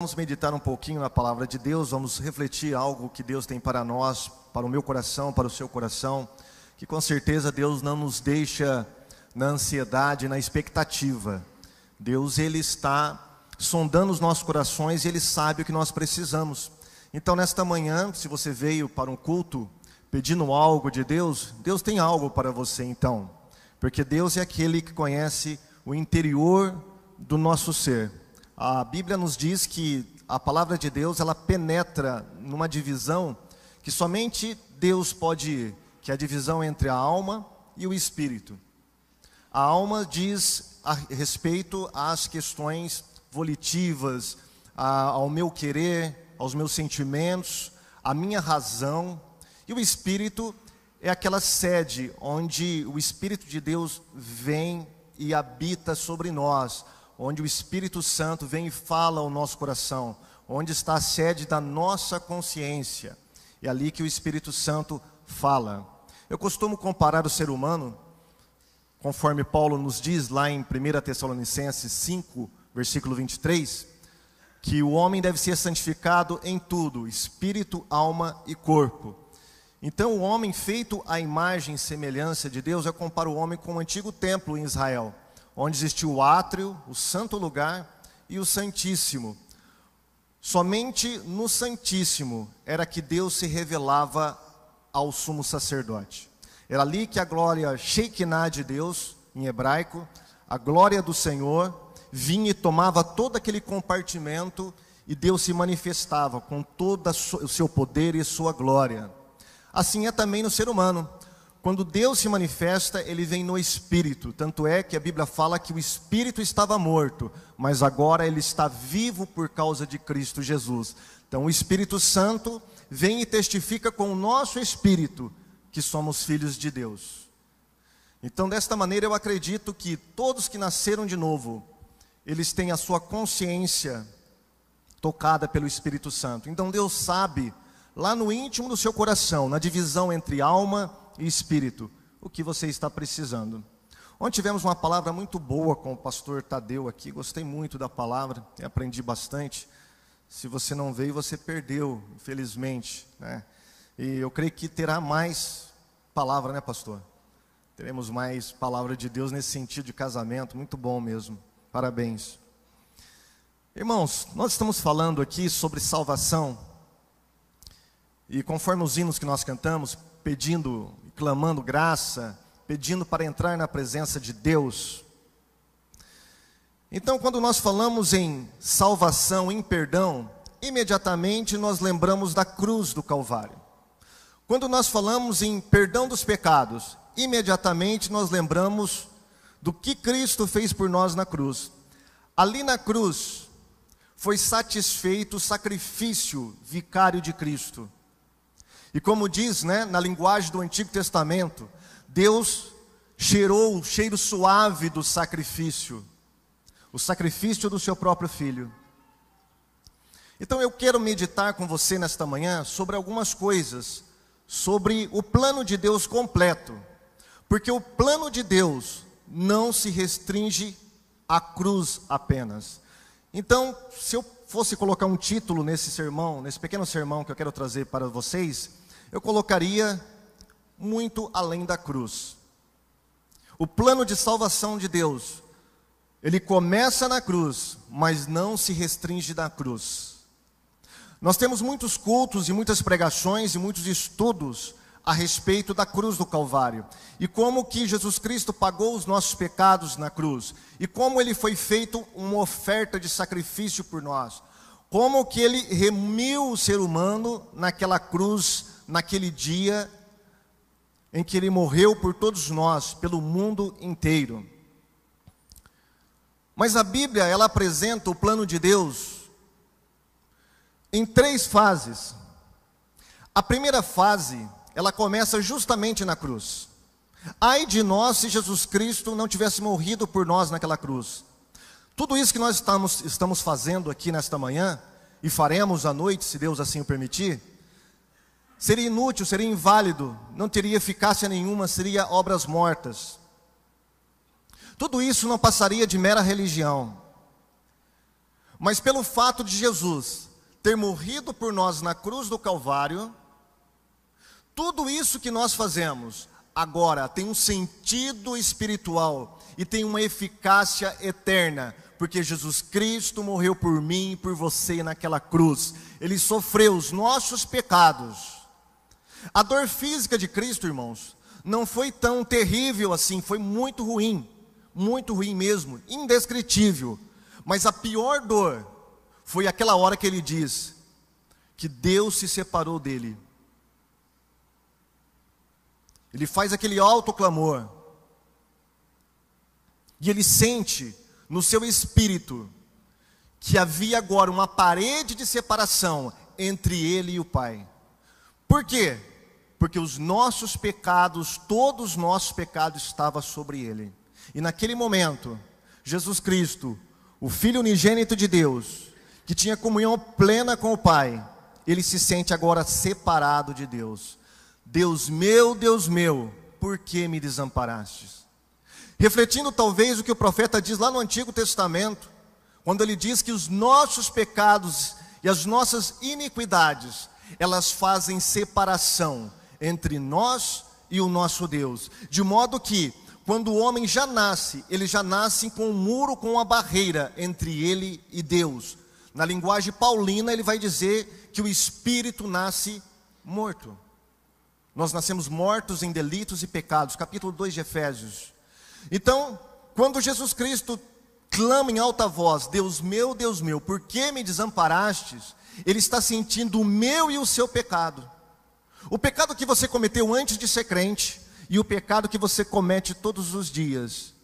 Vamos meditar um pouquinho na palavra de Deus, vamos refletir algo que Deus tem para nós, para o meu coração, para o seu coração, que com certeza Deus não nos deixa na ansiedade, na expectativa. Deus ele está sondando os nossos corações e ele sabe o que nós precisamos. Então nesta manhã, se você veio para um culto pedindo algo de Deus, Deus tem algo para você então, porque Deus é aquele que conhece o interior do nosso ser. A Bíblia nos diz que a palavra de Deus, ela penetra numa divisão que somente Deus pode ir, que é a divisão entre a alma e o espírito. A alma diz a respeito às questões volitivas, a, ao meu querer, aos meus sentimentos, à minha razão, e o espírito é aquela sede onde o espírito de Deus vem e habita sobre nós, onde o Espírito Santo vem e fala ao nosso coração, onde está a sede da nossa consciência. É ali que o Espírito Santo fala. Eu costumo comparar o ser humano, conforme Paulo nos diz lá em 1 Tessalonicenses 5, versículo 23, que o homem deve ser santificado em tudo, espírito, alma e corpo. Então, o homem feito à imagem e semelhança de Deus, eu comparo o homem com o antigo templo em Israel onde existia o átrio, o santo lugar e o santíssimo. Somente no santíssimo era que Deus se revelava ao sumo sacerdote. Era ali que a glória Shekinah de Deus, em hebraico, a glória do Senhor, vinha e tomava todo aquele compartimento e Deus se manifestava com todo o seu poder e sua glória. Assim é também no ser humano. Quando Deus se manifesta, ele vem no espírito. Tanto é que a Bíblia fala que o espírito estava morto, mas agora ele está vivo por causa de Cristo Jesus. Então, o Espírito Santo vem e testifica com o nosso espírito que somos filhos de Deus. Então, desta maneira, eu acredito que todos que nasceram de novo, eles têm a sua consciência tocada pelo Espírito Santo. Então, Deus sabe, lá no íntimo do seu coração, na divisão entre alma e e espírito, o que você está precisando. Ontem tivemos uma palavra muito boa com o pastor Tadeu aqui, gostei muito da palavra, aprendi bastante. Se você não veio, você perdeu, infelizmente. Né? E eu creio que terá mais palavra, né, pastor? Teremos mais palavra de Deus nesse sentido de casamento, muito bom mesmo. Parabéns. Irmãos, nós estamos falando aqui sobre salvação. E conforme os hinos que nós cantamos, pedindo clamando graça, pedindo para entrar na presença de Deus. Então, quando nós falamos em salvação, em perdão, imediatamente nós lembramos da cruz do Calvário. Quando nós falamos em perdão dos pecados, imediatamente nós lembramos do que Cristo fez por nós na cruz. Ali na cruz foi satisfeito o sacrifício vicário de Cristo. E como diz né, na linguagem do Antigo Testamento, Deus cheirou o cheiro suave do sacrifício, o sacrifício do seu próprio filho. Então eu quero meditar com você nesta manhã sobre algumas coisas, sobre o plano de Deus completo, porque o plano de Deus não se restringe à cruz apenas. Então, se eu fosse colocar um título nesse sermão, nesse pequeno sermão que eu quero trazer para vocês, eu colocaria muito além da cruz. O plano de salvação de Deus, ele começa na cruz, mas não se restringe na cruz. Nós temos muitos cultos e muitas pregações e muitos estudos a respeito da cruz do Calvário e como que Jesus Cristo pagou os nossos pecados na cruz e como ele foi feito uma oferta de sacrifício por nós. Como que ele remiu o ser humano naquela cruz, naquele dia em que ele morreu por todos nós, pelo mundo inteiro. Mas a Bíblia, ela apresenta o plano de Deus em três fases. A primeira fase ela começa justamente na cruz. Ai de nós se Jesus Cristo não tivesse morrido por nós naquela cruz. Tudo isso que nós estamos, estamos fazendo aqui nesta manhã, e faremos à noite, se Deus assim o permitir, seria inútil, seria inválido, não teria eficácia nenhuma, seria obras mortas. Tudo isso não passaria de mera religião. Mas pelo fato de Jesus ter morrido por nós na cruz do Calvário, tudo isso que nós fazemos agora tem um sentido espiritual e tem uma eficácia eterna, porque Jesus Cristo morreu por mim e por você naquela cruz. Ele sofreu os nossos pecados. A dor física de Cristo, irmãos, não foi tão terrível assim, foi muito ruim, muito ruim mesmo, indescritível. Mas a pior dor foi aquela hora que ele diz que Deus se separou dele ele faz aquele alto clamor. E ele sente no seu espírito que havia agora uma parede de separação entre ele e o Pai. Por quê? Porque os nossos pecados, todos os nossos pecados estavam sobre ele. E naquele momento, Jesus Cristo, o Filho unigênito de Deus, que tinha comunhão plena com o Pai, ele se sente agora separado de Deus. Deus meu, Deus meu, por que me desamparastes? Refletindo talvez o que o profeta diz lá no Antigo Testamento, quando ele diz que os nossos pecados e as nossas iniquidades, elas fazem separação entre nós e o nosso Deus, de modo que quando o homem já nasce, ele já nasce com um muro, com uma barreira entre ele e Deus. Na linguagem paulina, ele vai dizer que o espírito nasce morto. Nós nascemos mortos em delitos e pecados, capítulo 2 de Efésios. Então, quando Jesus Cristo clama em alta voz: Deus meu, Deus meu, por que me desamparastes? Ele está sentindo o meu e o seu pecado. O pecado que você cometeu antes de ser crente e o pecado que você comete todos os dias.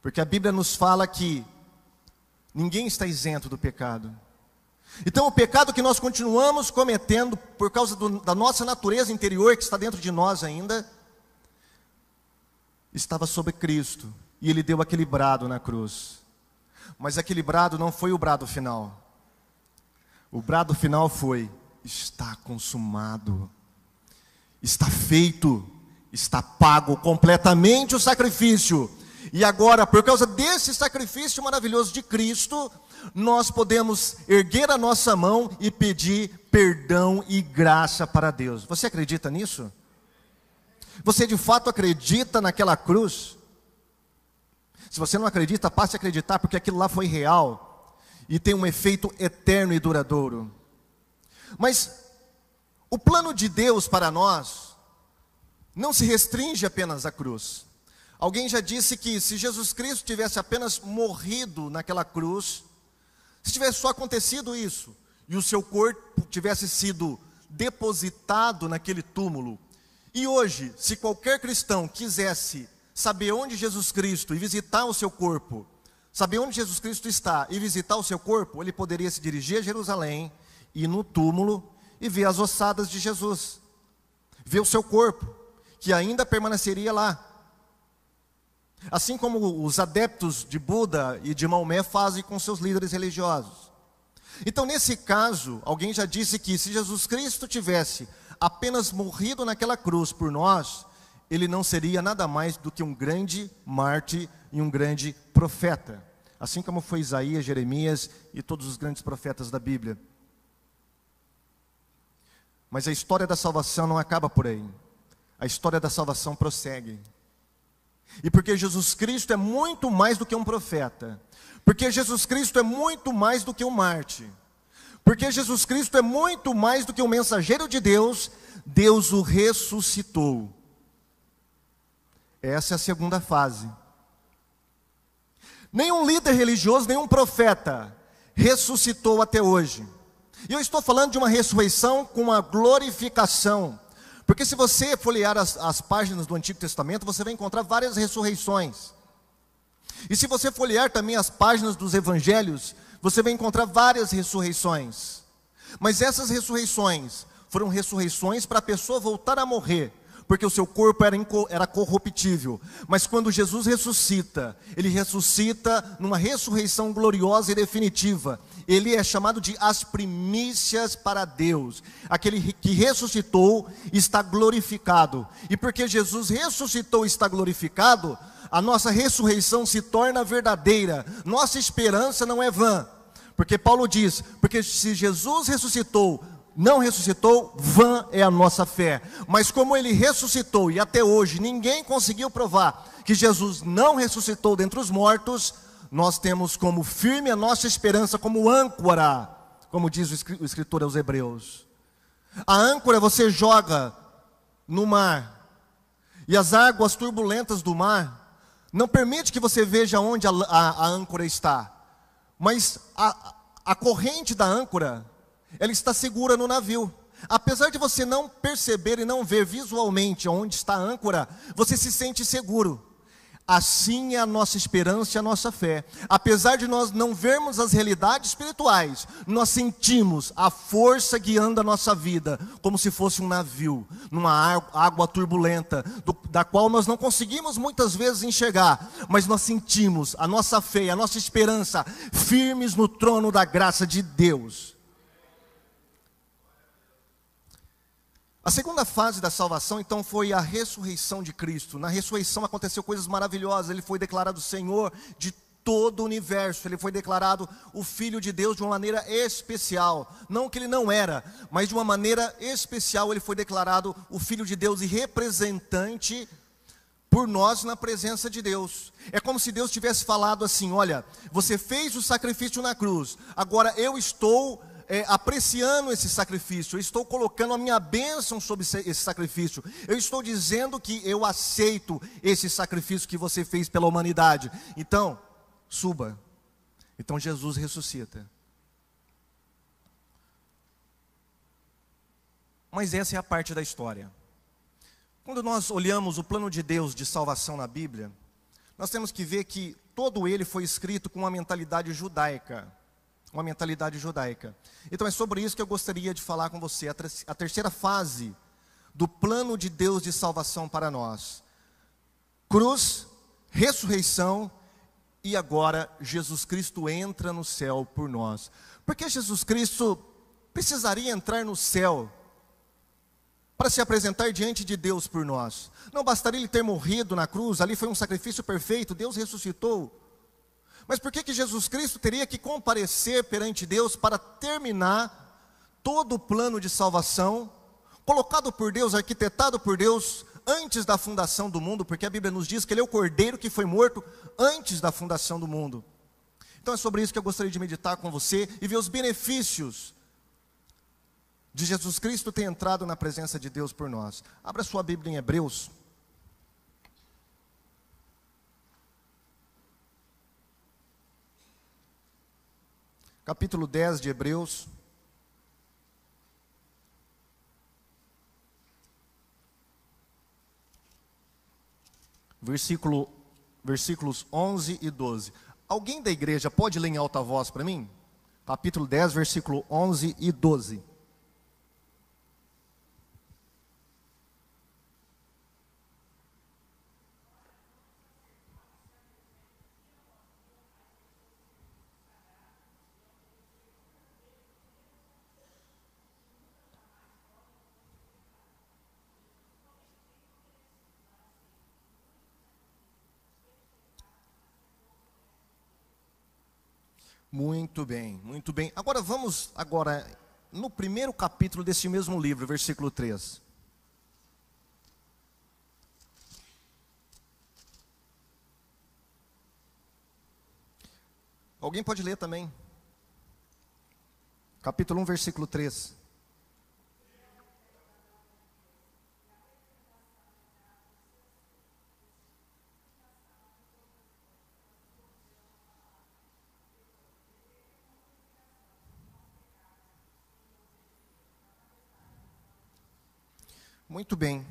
Porque a Bíblia nos fala que ninguém está isento do pecado. Então, o pecado que nós continuamos cometendo por causa do, da nossa natureza interior que está dentro de nós ainda, estava sobre Cristo e ele deu aquele brado na cruz. Mas aquele brado não foi o brado final. O brado final foi: está consumado, está feito, está pago completamente o sacrifício. E agora, por causa desse sacrifício maravilhoso de Cristo, nós podemos erguer a nossa mão e pedir perdão e graça para Deus. Você acredita nisso? Você de fato acredita naquela cruz? Se você não acredita, passe a acreditar, porque aquilo lá foi real e tem um efeito eterno e duradouro. Mas o plano de Deus para nós não se restringe apenas à cruz. Alguém já disse que se Jesus Cristo tivesse apenas morrido naquela cruz, se tivesse só acontecido isso e o seu corpo tivesse sido depositado naquele túmulo, e hoje, se qualquer cristão quisesse saber onde Jesus Cristo e visitar o seu corpo, saber onde Jesus Cristo está e visitar o seu corpo, ele poderia se dirigir a Jerusalém, ir no túmulo e ver as ossadas de Jesus, ver o seu corpo, que ainda permaneceria lá, Assim como os adeptos de Buda e de Maomé fazem com seus líderes religiosos. Então, nesse caso, alguém já disse que se Jesus Cristo tivesse apenas morrido naquela cruz por nós, ele não seria nada mais do que um grande mártir e um grande profeta. Assim como foi Isaías, Jeremias e todos os grandes profetas da Bíblia. Mas a história da salvação não acaba por aí. A história da salvação prossegue. E porque Jesus Cristo é muito mais do que um profeta. Porque Jesus Cristo é muito mais do que um Marte. Porque Jesus Cristo é muito mais do que um mensageiro de Deus, Deus o ressuscitou. Essa é a segunda fase. Nenhum líder religioso, nenhum profeta ressuscitou até hoje. E eu estou falando de uma ressurreição com a glorificação. Porque se você folhear as, as páginas do Antigo Testamento, você vai encontrar várias ressurreições. E se você folhear também as páginas dos evangelhos, você vai encontrar várias ressurreições. Mas essas ressurreições foram ressurreições para a pessoa voltar a morrer, porque o seu corpo era, era corruptível. Mas quando Jesus ressuscita, ele ressuscita numa ressurreição gloriosa e definitiva ele é chamado de as primícias para Deus. Aquele que ressuscitou está glorificado. E porque Jesus ressuscitou e está glorificado, a nossa ressurreição se torna verdadeira. Nossa esperança não é vã. Porque Paulo diz: porque se Jesus ressuscitou, não ressuscitou, vã é a nossa fé. Mas como ele ressuscitou e até hoje ninguém conseguiu provar que Jesus não ressuscitou dentre os mortos, nós temos como firme a nossa esperança, como âncora, como diz o escritor aos Hebreus. A âncora você joga no mar, e as águas turbulentas do mar não permite que você veja onde a, a, a âncora está, mas a, a corrente da âncora, ela está segura no navio. Apesar de você não perceber e não ver visualmente onde está a âncora, você se sente seguro. Assim é a nossa esperança e a nossa fé. Apesar de nós não vermos as realidades espirituais, nós sentimos a força guiando a nossa vida, como se fosse um navio, numa água turbulenta, do, da qual nós não conseguimos muitas vezes enxergar, mas nós sentimos a nossa fé, a nossa esperança firmes no trono da graça de Deus. A segunda fase da salvação, então, foi a ressurreição de Cristo. Na ressurreição aconteceu coisas maravilhosas. Ele foi declarado Senhor de todo o universo. Ele foi declarado o Filho de Deus de uma maneira especial. Não que ele não era, mas de uma maneira especial ele foi declarado o Filho de Deus e representante por nós na presença de Deus. É como se Deus tivesse falado assim: Olha, você fez o sacrifício na cruz, agora eu estou é, apreciando esse sacrifício, eu estou colocando a minha bênção sobre esse sacrifício, eu estou dizendo que eu aceito esse sacrifício que você fez pela humanidade. Então, suba. Então Jesus ressuscita. Mas essa é a parte da história. Quando nós olhamos o plano de Deus de salvação na Bíblia, nós temos que ver que todo ele foi escrito com uma mentalidade judaica uma mentalidade judaica. Então é sobre isso que eu gostaria de falar com você, a terceira fase do plano de Deus de salvação para nós. Cruz, ressurreição e agora Jesus Cristo entra no céu por nós. Porque Jesus Cristo precisaria entrar no céu para se apresentar diante de Deus por nós. Não bastaria ele ter morrido na cruz, ali foi um sacrifício perfeito, Deus ressuscitou mas por que, que Jesus Cristo teria que comparecer perante Deus para terminar todo o plano de salvação, colocado por Deus, arquitetado por Deus, antes da fundação do mundo? Porque a Bíblia nos diz que Ele é o cordeiro que foi morto antes da fundação do mundo. Então é sobre isso que eu gostaria de meditar com você e ver os benefícios de Jesus Cristo ter entrado na presença de Deus por nós. Abra sua Bíblia em Hebreus. capítulo 10 de Hebreus. Versículo, versículos 11 e 12. Alguém da igreja pode ler em alta voz para mim? Capítulo 10, versículo 11 e 12. Muito bem, muito bem. Agora vamos agora no primeiro capítulo desse mesmo livro, versículo 3. Alguém pode ler também? Capítulo 1, versículo 3. Muito bem.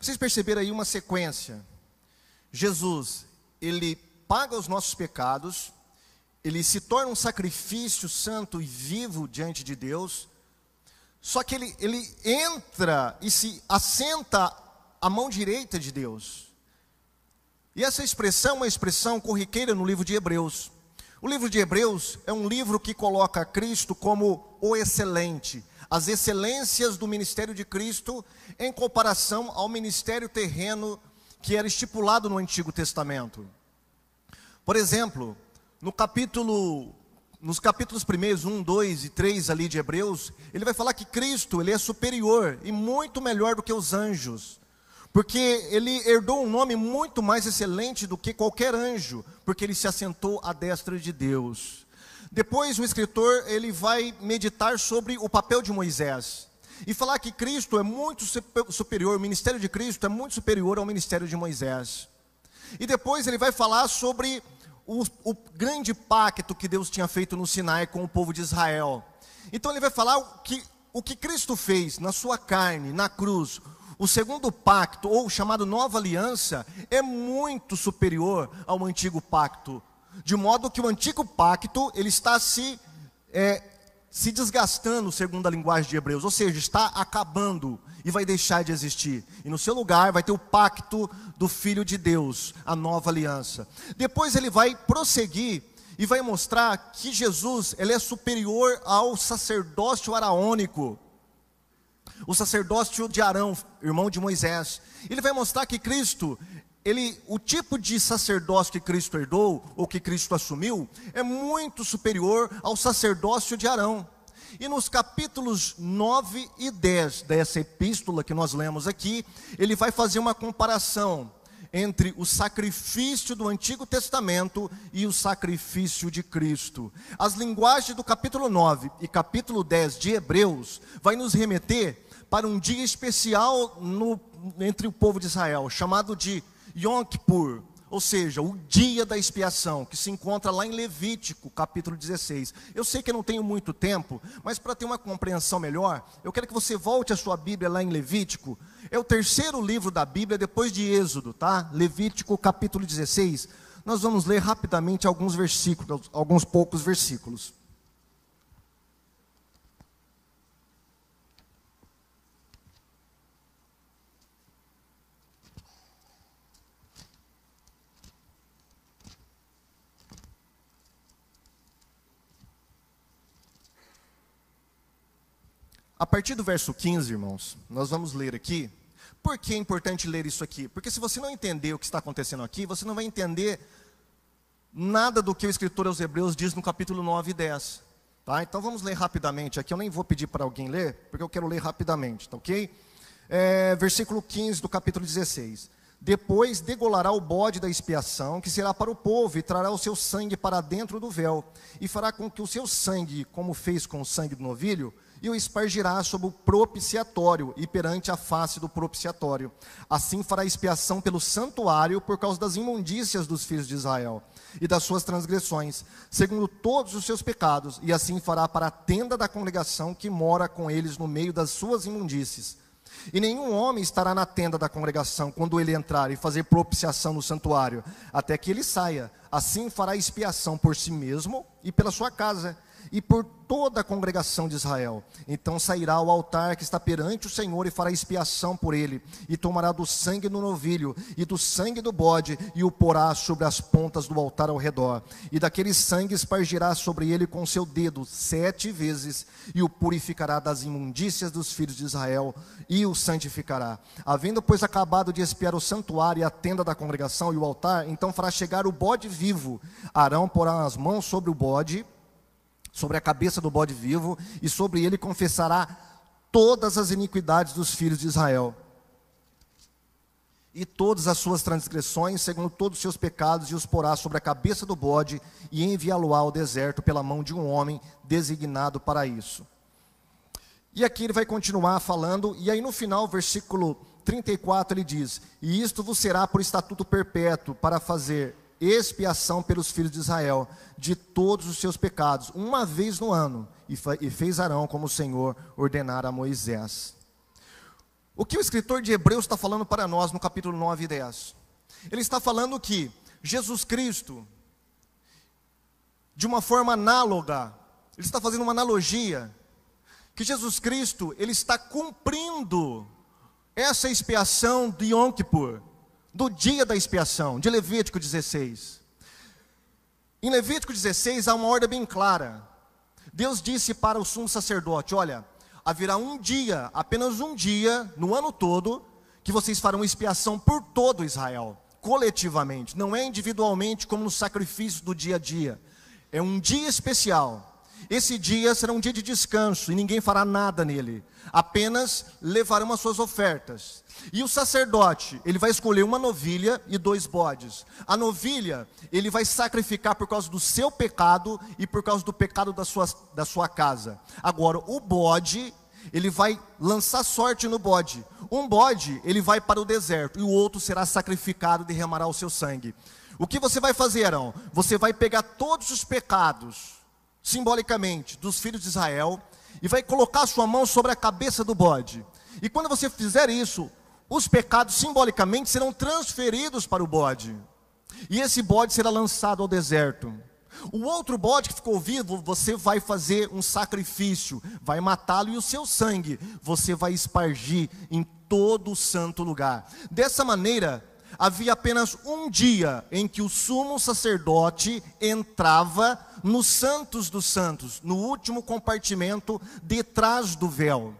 Vocês perceberam aí uma sequência. Jesus, ele paga os nossos pecados, ele se torna um sacrifício santo e vivo diante de Deus, só que ele, ele entra e se assenta à mão direita de Deus. E essa expressão é uma expressão corriqueira no livro de Hebreus. O livro de Hebreus é um livro que coloca Cristo como o excelente, as excelências do ministério de Cristo em comparação ao ministério terreno que era estipulado no Antigo Testamento. Por exemplo, no capítulo nos capítulos primeiros 1, 2 e 3 ali de Hebreus, ele vai falar que Cristo, ele é superior e muito melhor do que os anjos. Porque ele herdou um nome muito mais excelente do que qualquer anjo, porque ele se assentou à destra de Deus. Depois o escritor ele vai meditar sobre o papel de Moisés e falar que Cristo é muito superior, o ministério de Cristo é muito superior ao ministério de Moisés. E depois ele vai falar sobre o, o grande pacto que Deus tinha feito no Sinai com o povo de Israel. Então ele vai falar que o que Cristo fez na sua carne, na cruz, o segundo pacto, ou chamado nova aliança, é muito superior ao antigo pacto de modo que o antigo pacto ele está se, é, se desgastando, segundo a linguagem de Hebreus, ou seja, está acabando e vai deixar de existir. E no seu lugar vai ter o pacto do Filho de Deus, a nova aliança. Depois ele vai prosseguir e vai mostrar que Jesus ele é superior ao sacerdócio araônico, o sacerdócio de Arão, irmão de Moisés. Ele vai mostrar que Cristo ele, o tipo de sacerdócio que Cristo herdou, ou que Cristo assumiu, é muito superior ao sacerdócio de Arão. E nos capítulos 9 e 10 dessa epístola que nós lemos aqui, ele vai fazer uma comparação entre o sacrifício do Antigo Testamento e o sacrifício de Cristo. As linguagens do capítulo 9 e capítulo 10 de Hebreus vai nos remeter para um dia especial no, entre o povo de Israel, chamado de Yom Kippur, ou seja, o dia da expiação, que se encontra lá em Levítico, capítulo 16. Eu sei que eu não tenho muito tempo, mas para ter uma compreensão melhor, eu quero que você volte a sua Bíblia lá em Levítico. É o terceiro livro da Bíblia depois de Êxodo, tá? Levítico, capítulo 16. Nós vamos ler rapidamente alguns versículos, alguns poucos versículos. A partir do verso 15, irmãos, nós vamos ler aqui. Por que é importante ler isso aqui? Porque se você não entender o que está acontecendo aqui, você não vai entender nada do que o escritor aos Hebreus diz no capítulo 9 e 10. Tá? Então vamos ler rapidamente aqui. Eu nem vou pedir para alguém ler, porque eu quero ler rapidamente, tá ok? É, versículo 15 do capítulo 16. Depois degolará o bode da expiação, que será para o povo, e trará o seu sangue para dentro do véu, e fará com que o seu sangue, como fez com o sangue do novilho, e o espargirá sobre o propiciatório e perante a face do propiciatório. Assim fará expiação pelo santuário por causa das imundícias dos filhos de Israel e das suas transgressões, segundo todos os seus pecados, e assim fará para a tenda da congregação que mora com eles no meio das suas imundícies. E nenhum homem estará na tenda da congregação quando ele entrar e fazer propiciação no santuário, até que ele saia. Assim fará expiação por si mesmo e pela sua casa e por toda a congregação de Israel. Então sairá ao altar que está perante o Senhor e fará expiação por ele, e tomará do sangue do novilho e do sangue do bode e o porá sobre as pontas do altar ao redor. E daquele sangue espargirá sobre ele com seu dedo sete vezes e o purificará das imundícias dos filhos de Israel e o santificará. Havendo pois acabado de expiar o santuário e a tenda da congregação e o altar, então fará chegar o bode vivo. Arão porá as mãos sobre o bode sobre a cabeça do bode vivo, e sobre ele confessará todas as iniquidades dos filhos de Israel. E todas as suas transgressões, segundo todos os seus pecados, e os porá sobre a cabeça do bode, e enviá-lo ao deserto pela mão de um homem designado para isso. E aqui ele vai continuar falando, e aí no final, versículo 34, ele diz: E isto vos será por estatuto perpétuo, para fazer expiação pelos filhos de Israel de todos os seus pecados, uma vez no ano, e fez Arão como o Senhor ordenara a Moisés. O que o escritor de Hebreus está falando para nós no capítulo 9 e 10? Ele está falando que Jesus Cristo, de uma forma análoga, ele está fazendo uma analogia, que Jesus Cristo, ele está cumprindo essa expiação de Yom Kippur, do dia da expiação, de Levítico 16. Em Levítico 16 há uma ordem bem clara. Deus disse para o sumo sacerdote: Olha, haverá um dia, apenas um dia, no ano todo, que vocês farão expiação por todo Israel, coletivamente, não é individualmente como no sacrifício do dia a dia. É um dia especial esse dia será um dia de descanso e ninguém fará nada nele. Apenas levarão as suas ofertas. E o sacerdote, ele vai escolher uma novilha e dois bodes. A novilha, ele vai sacrificar por causa do seu pecado e por causa do pecado da sua, da sua casa. Agora, o bode, ele vai lançar sorte no bode. Um bode, ele vai para o deserto e o outro será sacrificado e derramará o seu sangue. O que você vai fazer, Arão? Você vai pegar todos os pecados simbolicamente, dos filhos de Israel, e vai colocar sua mão sobre a cabeça do bode. E quando você fizer isso, os pecados simbolicamente serão transferidos para o bode. E esse bode será lançado ao deserto. O outro bode que ficou vivo, você vai fazer um sacrifício, vai matá-lo e o seu sangue você vai espargir em todo o santo lugar. Dessa maneira, havia apenas um dia em que o sumo sacerdote entrava nos santos dos santos, no último compartimento detrás do véu.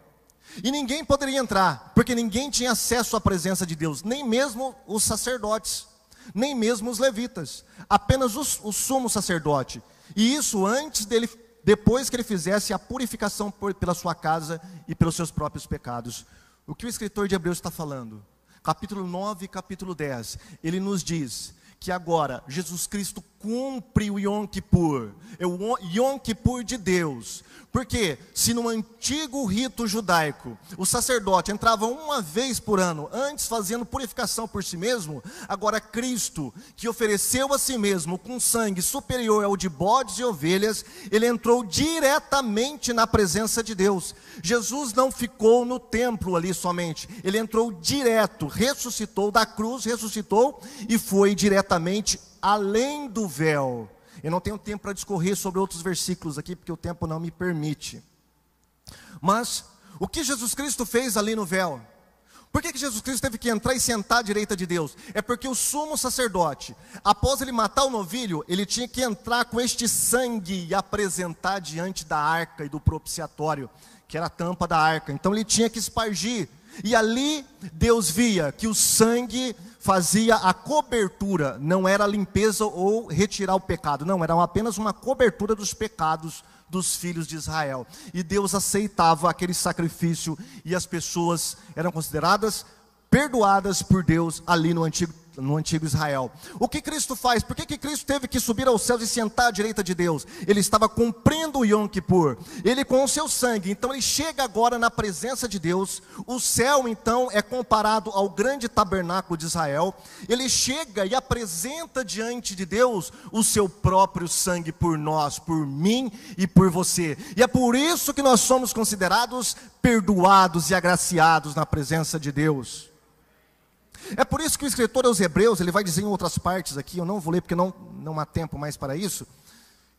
E ninguém poderia entrar, porque ninguém tinha acesso à presença de Deus, nem mesmo os sacerdotes, nem mesmo os levitas, apenas o sumo sacerdote. E isso antes dele depois que ele fizesse a purificação por, pela sua casa e pelos seus próprios pecados. O que o escritor de Hebreus está falando? capítulo 9 capítulo 10, ele nos diz que agora Jesus Cristo cumpre o Yom Kippur, é o Yom Kippur de Deus. Porque se no antigo rito judaico o sacerdote entrava uma vez por ano, antes fazendo purificação por si mesmo, agora Cristo, que ofereceu a si mesmo com sangue superior ao de bodes e ovelhas, ele entrou diretamente na presença de Deus. Jesus não ficou no templo ali somente, ele entrou direto, ressuscitou da cruz, ressuscitou e foi diretamente além do véu. Eu não tenho tempo para discorrer sobre outros versículos aqui, porque o tempo não me permite. Mas o que Jesus Cristo fez ali no véu? Por que, que Jesus Cristo teve que entrar e sentar à direita de Deus? É porque o sumo sacerdote, após ele matar o novilho, ele tinha que entrar com este sangue e apresentar diante da arca e do propiciatório, que era a tampa da arca. Então ele tinha que espargir e ali Deus via que o sangue fazia a cobertura, não era limpeza ou retirar o pecado, não, era apenas uma cobertura dos pecados dos filhos de Israel. E Deus aceitava aquele sacrifício e as pessoas eram consideradas perdoadas por Deus ali no Antigo no antigo Israel. O que Cristo faz? Por que, que Cristo teve que subir aos céus e sentar à direita de Deus? Ele estava cumprindo o Yom Kippur, ele com o seu sangue. Então ele chega agora na presença de Deus. O céu então é comparado ao grande tabernáculo de Israel. Ele chega e apresenta diante de Deus o seu próprio sangue por nós, por mim e por você. E é por isso que nós somos considerados perdoados e agraciados na presença de Deus. É por isso que o escritor aos Hebreus, ele vai dizer em outras partes aqui, eu não vou ler porque não, não há tempo mais para isso,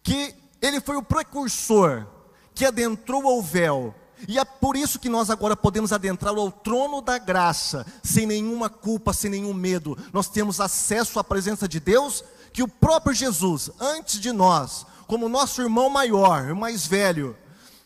que ele foi o precursor que adentrou ao véu. E é por isso que nós agora podemos adentrá-lo ao trono da graça, sem nenhuma culpa, sem nenhum medo. Nós temos acesso à presença de Deus, que o próprio Jesus, antes de nós, como nosso irmão maior, o mais velho,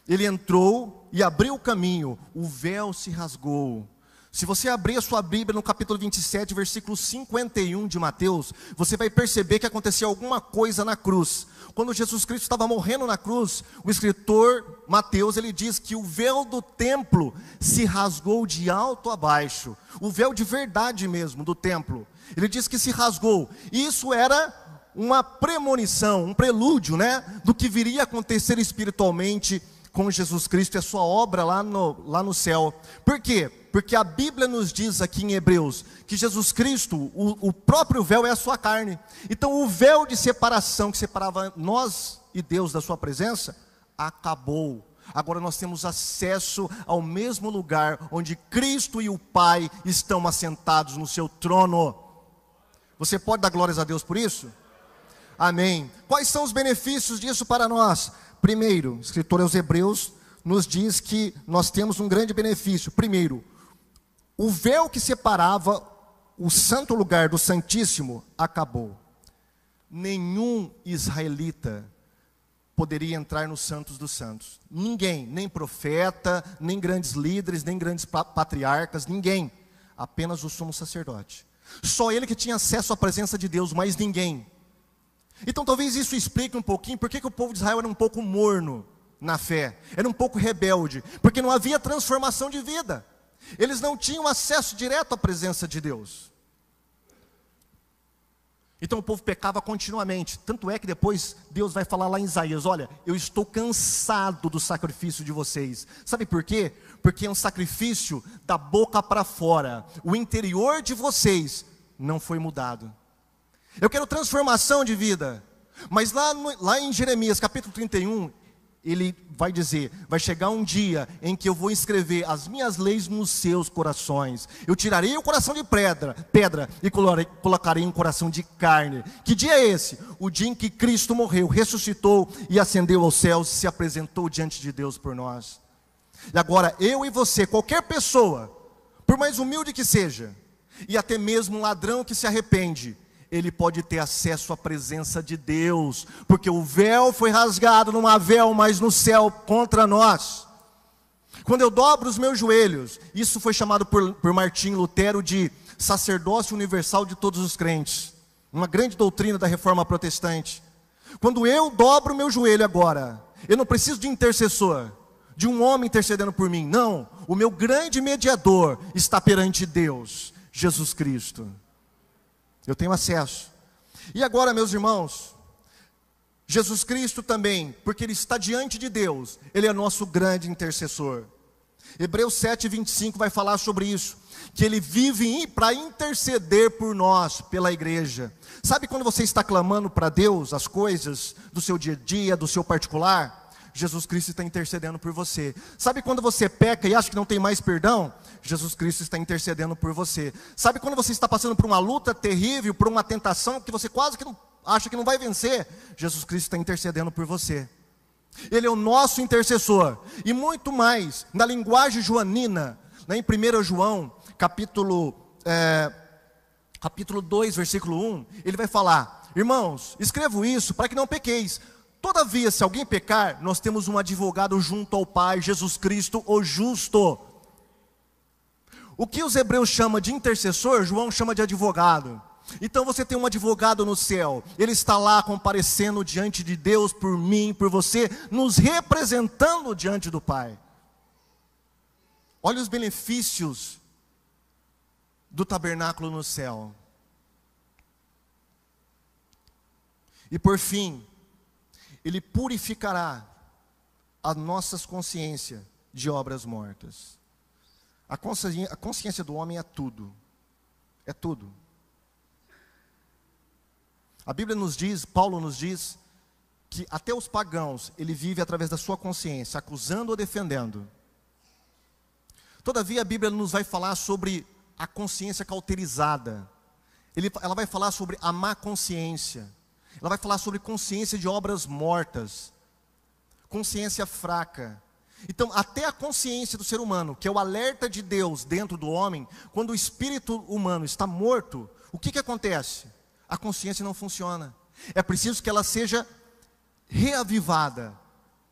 ele entrou e abriu o caminho, o véu se rasgou se você abrir a sua Bíblia no capítulo 27, versículo 51 de Mateus, você vai perceber que aconteceu alguma coisa na cruz. Quando Jesus Cristo estava morrendo na cruz, o escritor Mateus, ele diz que o véu do templo se rasgou de alto a baixo, o véu de verdade mesmo do templo. Ele diz que se rasgou. Isso era uma premonição, um prelúdio, né, do que viria a acontecer espiritualmente com Jesus Cristo e é a sua obra lá no, lá no céu. Por quê? Porque a Bíblia nos diz aqui em Hebreus que Jesus Cristo, o, o próprio véu é a sua carne. Então o véu de separação que separava nós e Deus da sua presença acabou. Agora nós temos acesso ao mesmo lugar onde Cristo e o Pai estão assentados no seu trono. Você pode dar glórias a Deus por isso? Amém. Quais são os benefícios disso para nós? Primeiro, o escritor aos Hebreus nos diz que nós temos um grande benefício. Primeiro, o véu que separava o santo lugar do Santíssimo acabou. Nenhum israelita poderia entrar nos santos dos santos. Ninguém, nem profeta, nem grandes líderes, nem grandes patriarcas, ninguém. Apenas o sumo sacerdote. Só ele que tinha acesso à presença de Deus, mas ninguém. Então talvez isso explique um pouquinho por que o povo de Israel era um pouco morno na fé, era um pouco rebelde, porque não havia transformação de vida. Eles não tinham acesso direto à presença de Deus. Então o povo pecava continuamente. Tanto é que depois Deus vai falar lá em Isaías: Olha, eu estou cansado do sacrifício de vocês. Sabe por quê? Porque é um sacrifício da boca para fora. O interior de vocês não foi mudado. Eu quero transformação de vida. Mas lá, no, lá em Jeremias capítulo 31, ele vai dizer: vai chegar um dia em que eu vou escrever as minhas leis nos seus corações. Eu tirarei o coração de pedra, pedra e colocarei um coração de carne. Que dia é esse? O dia em que Cristo morreu, ressuscitou e ascendeu aos céus, e se apresentou diante de Deus por nós. E agora eu e você, qualquer pessoa, por mais humilde que seja, e até mesmo um ladrão que se arrepende, ele pode ter acesso à presença de Deus, porque o véu foi rasgado, não há véu mais no céu contra nós. Quando eu dobro os meus joelhos, isso foi chamado por, por Martim Lutero de sacerdócio universal de todos os crentes, uma grande doutrina da reforma protestante. Quando eu dobro o meu joelho agora, eu não preciso de intercessor, de um homem intercedendo por mim, não, o meu grande mediador está perante Deus, Jesus Cristo. Eu tenho acesso. E agora, meus irmãos, Jesus Cristo também, porque Ele está diante de Deus, Ele é nosso grande intercessor. Hebreus 7,25 vai falar sobre isso, que Ele vive para interceder por nós, pela igreja. Sabe quando você está clamando para Deus as coisas do seu dia a dia, do seu particular? Jesus Cristo está intercedendo por você. Sabe quando você peca e acha que não tem mais perdão? Jesus Cristo está intercedendo por você. Sabe quando você está passando por uma luta terrível, por uma tentação que você quase que não, acha que não vai vencer? Jesus Cristo está intercedendo por você. Ele é o nosso intercessor. E muito mais, na linguagem joanina, né, em 1 João, capítulo, é, capítulo 2, versículo 1, ele vai falar: Irmãos, escrevo isso para que não pequeis. Todavia, se alguém pecar, nós temos um advogado junto ao Pai, Jesus Cristo, o justo. O que os hebreus chamam de intercessor, João chama de advogado. Então você tem um advogado no céu, ele está lá comparecendo diante de Deus por mim, por você, nos representando diante do Pai. Olha os benefícios do tabernáculo no céu. E por fim, ele purificará as nossas consciências de obras mortas. A consciência, a consciência do homem é tudo. É tudo. A Bíblia nos diz, Paulo nos diz, que até os pagãos ele vive através da sua consciência, acusando ou defendendo. Todavia, a Bíblia nos vai falar sobre a consciência cauterizada. Ele, ela vai falar sobre a má consciência. Ela vai falar sobre consciência de obras mortas, consciência fraca. Então, até a consciência do ser humano, que é o alerta de Deus dentro do homem, quando o espírito humano está morto, o que, que acontece? A consciência não funciona. É preciso que ela seja reavivada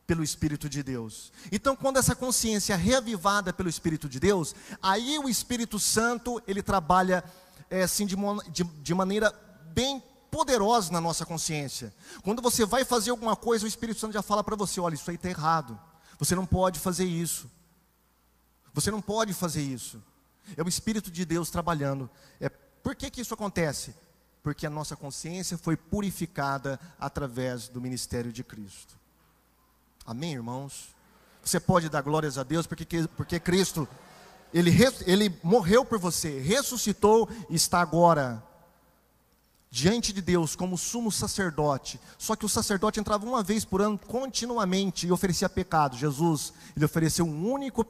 pelo Espírito de Deus. Então, quando essa consciência é reavivada pelo Espírito de Deus, aí o Espírito Santo ele trabalha é, assim de, de, de maneira bem poderosos na nossa consciência. Quando você vai fazer alguma coisa, o Espírito Santo já fala para você: olha, isso aí está errado. Você não pode fazer isso. Você não pode fazer isso. É o Espírito de Deus trabalhando. É, por que, que isso acontece? Porque a nossa consciência foi purificada através do ministério de Cristo. Amém, irmãos? Você pode dar glórias a Deus porque, porque Cristo, ele, ele morreu por você, ressuscitou e está agora diante de Deus como sumo sacerdote. Só que o sacerdote entrava uma vez por ano continuamente e oferecia pecado. Jesus, ele ofereceu um único,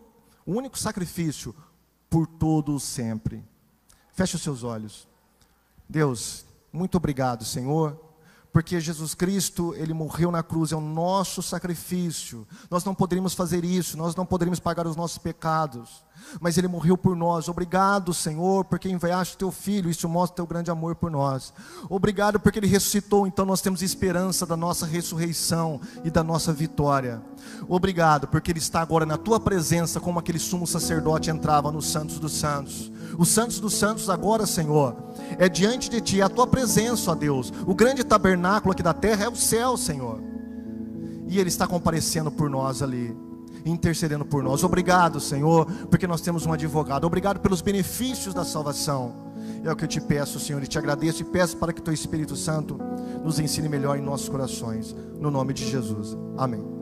um único sacrifício por todo sempre. Feche os seus olhos. Deus, muito obrigado, Senhor, porque Jesus Cristo, ele morreu na cruz, é o nosso sacrifício. Nós não poderíamos fazer isso, nós não poderíamos pagar os nossos pecados, mas ele morreu por nós. Obrigado, Senhor, porque enviaste teu filho, isso mostra teu grande amor por nós. Obrigado porque ele ressuscitou, então nós temos esperança da nossa ressurreição e da nossa vitória. Obrigado porque ele está agora na tua presença, como aquele sumo sacerdote entrava nos santos dos santos. Os santos dos santos agora, Senhor, é diante de ti, é a tua presença, ó Deus. O grande tabernáculo tabernáculo aqui da terra é o céu, Senhor. E Ele está comparecendo por nós ali, intercedendo por nós. Obrigado, Senhor, porque nós temos um advogado. Obrigado pelos benefícios da salvação. É o que eu te peço, Senhor, e te agradeço e peço para que teu Espírito Santo nos ensine melhor em nossos corações. No nome de Jesus. Amém.